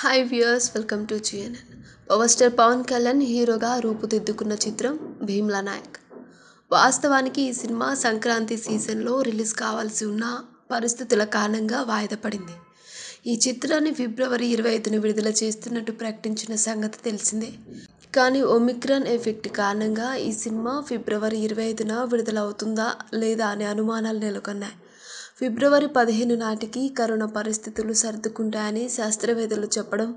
Hi viewers welcome to GNN power star Pawan Kalyan హీరోగా రూపుదిద్దుకున్న చిత్రం భీమ్లా నాయక్ వాస్తవానికి ఈ సినిమా సంక్రాంతి సీజన్లో రిలీజ్ కావాల్సి ఉన్న పరిస్థితుల కారణంగా వాయిదా పడింది ఈ చిత్రాన్ని ఫిబ్రవరి ఇరవై ఐదున విడుదల చేస్తున్నట్టు ప్రకటించిన సంగతి తెలిసిందే కానీ ఒమిక్రాన్ ఎఫెక్ట్ కారణంగా ఈ సినిమా ఫిబ్రవరి ఇరవై ఐదున విడుదల అవుతుందా లేదా అనే అనుమానాలు నెలకొన్నాయి ఫిబ్రవరి పదిహేను నాటికి కరోనా పరిస్థితులు సర్దుకుంటాయని శాస్త్రవేత్తలు చెప్పడం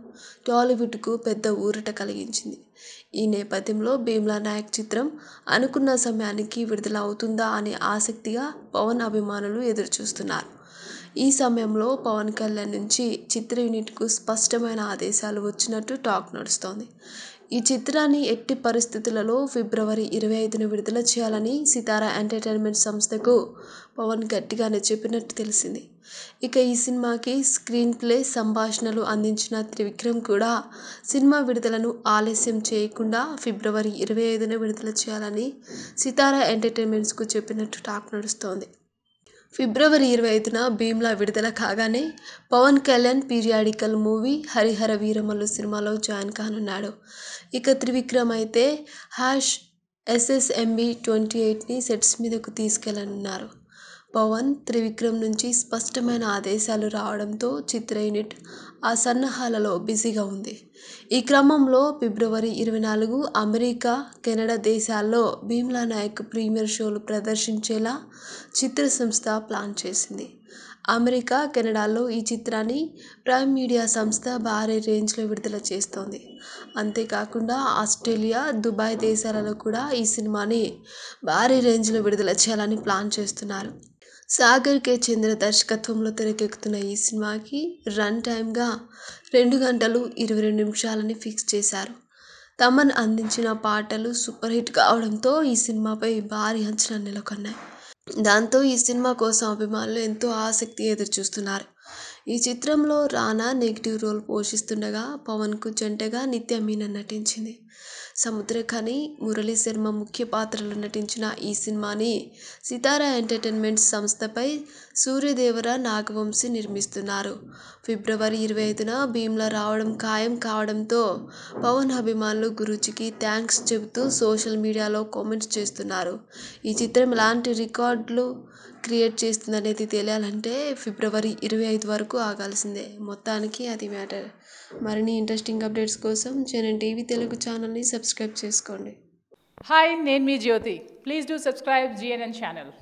టాలీవుడ్కు పెద్ద ఊరట కలిగించింది ఈ నేపథ్యంలో భీమ్లా నాయక్ చిత్రం అనుకున్న సమయానికి విడుదల అవుతుందా అనే ఆసక్తిగా పవన్ అభిమానులు ఎదురుచూస్తున్నారు ఈ సమయంలో పవన్ కళ్యాణ్ నుంచి చిత్ర యూనిట్కు స్పష్టమైన ఆదేశాలు వచ్చినట్టు టాక్ నడుస్తోంది ఈ చిత్రాన్ని ఎట్టి పరిస్థితులలో ఫిబ్రవరి ఇరవై ఐదున విడుదల చేయాలని సితార ఎంటర్టైన్మెంట్ సంస్థకు పవన్ గట్టిగానే చెప్పినట్టు తెలిసింది. ఇక ఈ సినిమాకి స్క్రీన్ ప్లే, సంభాషణలు అందించిన త్రివిక్రమ్ కూడా సినిమా విడుదలను ఆలస్యం చేయకుండా ఫిబ్రవరి ఇరవై ఐదున విడుదల చేయాలని సితార ఎంటర్టైన్మెంట్స్కు చెప్పినట్టు టాక్ నడుస్తోంది. ఫిబ్రవరి ఇరవై ఐదున భీమ్లా విడుదల కాగానే పవన్ కళ్యాణ్ పీరియాడికల్ మూవీ హరిహర వీరమలు సినిమాలో జాయిన్ కానున్నాడు ఇక త్రివిక్రమ్ అయితే హ్యాష్ ఎస్ఎస్ఎంబి ట్వంటీ ఎయిట్ని సెట్స్ మీదకు తీసుకెళ్లనున్నారు పవన్ త్రివిక్రమ్ నుంచి స్పష్టమైన ఆదేశాలు రావడంతో చిత్ర యూనిట్ ఆ సన్నాహాలలో బిజీగా ఉంది. ఈ క్రమంలో ఫిబ్రవరి ఇరవై నాలుగు అమెరికా, కెనడా దేశాల్లో భీమ్లా నాయక్ ప్రీమియర్ షోలు ప్రదర్శించేలా చిత్ర సంస్థ ప్లాన్ చేసింది. అమెరికా, కెనడాలో ఈ చిత్రాన్ని ప్రైమ్ మీడియా సంస్థ భారీ రేంజ్లో విడుదల చేస్తోంది. అంతేకాకుండా ఆస్ట్రేలియా, దుబాయ్ దేశాలలో కూడా ఈ సినిమాని భారీ రేంజ్లో విడుదల చేయాలని ప్లాన్ చేస్తున్నారు. సాగర్ కే చంద్ర దర్శకత్వంలో తెరకెక్కుతున్న ఈ సినిమాకి రన్ టైమ్గా రెండు గంటలు ఇరవై రెండు నిమిషాలని ఫిక్స్ చేశారు తమన్ అందించిన పాటలు సూపర్ హిట్ కావడంతో ఈ సినిమాపై భారీ అంచనా నెలకొన్నాయి దాంతో ఈ సినిమా కోసం అభిమానులు ఎంతో ఆసక్తి ఎదురు చూస్తున్నారు ఈ చిత్రంలో రానా నెగిటివ్ రోల్ పోషిస్తుండగా పవన్కు జంటగా నిత్య మీనన్ నటించింది సముద్రఖని మురళీ శర్మ ముఖ్య పాత్రలు నటించిన ఈ సినిమాని సితారా ఎంటర్టైన్మెంట్ సంస్థపై సూర్యదేవర నాగవంశీ నిర్మిస్తున్నారు ఫిబ్రవరి ఇరవై ఐదున భీమ్లా రావడం ఖాయం కావడంతో పవన్ అభిమానులు గురూజీకి థ్యాంక్స్ చెబుతూ సోషల్ మీడియాలో కామెంట్స్ చేస్తున్నారు ఈ చిత్రం ఎలాంటి రికార్డులు క్రియేట్ చేస్తుందనేది తెలియాలంటే ఫిబ్రవరి ఇరవై ఐదు వరకు వరకు ఆగాల్సిందే మొత్తానికి అది మ్యాటర్ మరిన్ని ఇంట్రెస్టింగ్ అప్డేట్స్ కోసం జనం టీవీ తెలుగు ఛానల్ని సబ్స్క్రైబ్ చేసుకోండి హాయ్ నేను మీ Jyothi please do subscribe GNN channel